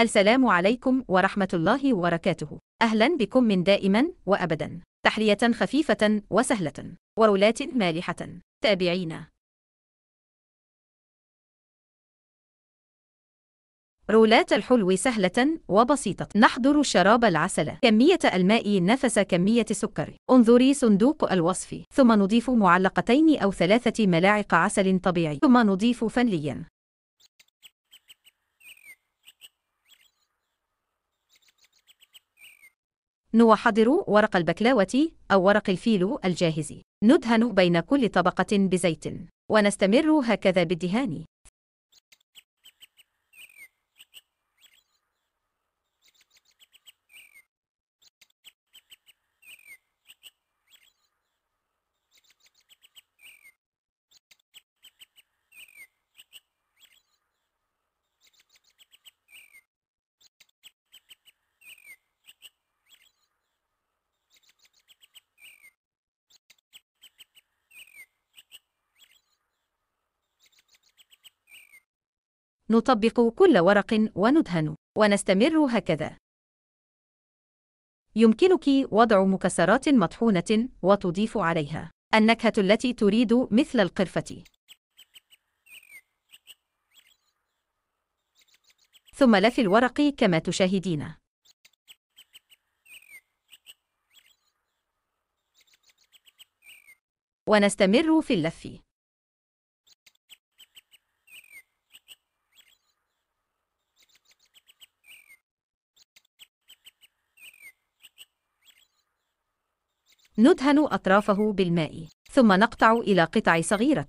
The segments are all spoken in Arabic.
السلام عليكم ورحمة الله وبركاته أهلا بكم من دائما وأبدا تحلية خفيفة وسهلة ورولات مالحة تابعينا رولات الحلو سهلة وبسيطة نحضر شراب العسل كمية الماء نفس كمية السكر انظري صندوق الوصف ثم نضيف معلقتين أو ثلاثة ملاعق عسل طبيعي ثم نضيف فنليا نوحضر ورق البكلاوة أو ورق الفيلو الجاهز. ندهن بين كل طبقة بزيت ونستمر هكذا بالدهان نطبق كل ورق وندهن ونستمر هكذا يمكنك وضع مكسرات مطحونة وتضيف عليها النكهة التي تريد مثل القرفة ثم لف الورق كما تشاهدين ونستمر في اللف ندهن أطرافه بالماء ثم نقطع إلى قطع صغيرة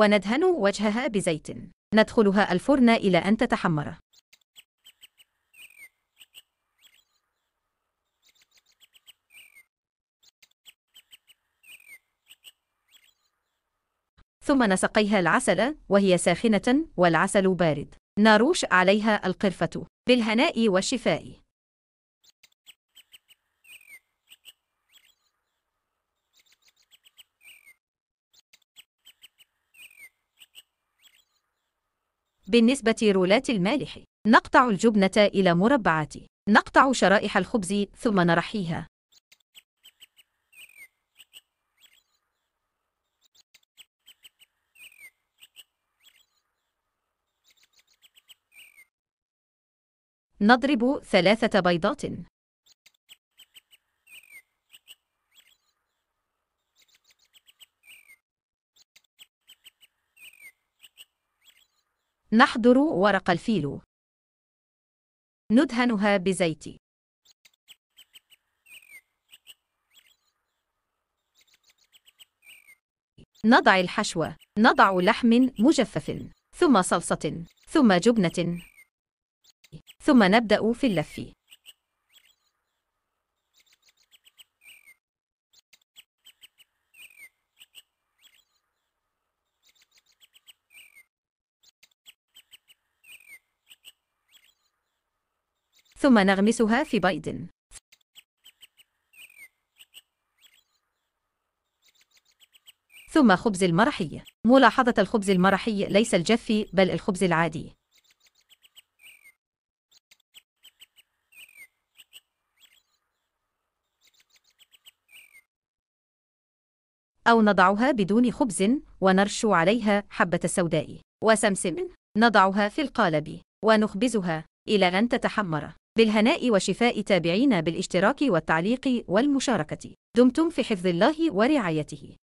وندهن وجهها بزيت ندخلها الفرن إلى أن تتحمر ثم نسقيها العسل وهي ساخنة والعسل بارد نروش عليها القرفة بالهناء والشفاء بالنسبة رولات المالح نقطع الجبنة إلى مربعات نقطع شرائح الخبز ثم نرحيها نضرب ثلاثة بيضات نحضر ورق الفيلو ندهنها بزيت نضع الحشو نضع لحم مجفف ثم صلصة ثم جبنة ثم نبدأ في اللف ثم نغمسها في بيض ثم خبز المرحي ملاحظة الخبز المرحي ليس الجفي بل الخبز العادي أو نضعها بدون خبز ونرش عليها حبة سوداء وسمسم نضعها في القالب ونخبزها إلى أن تتحمر بالهناء وشفاء تابعينا بالاشتراك والتعليق والمشاركة دمتم في حفظ الله ورعايته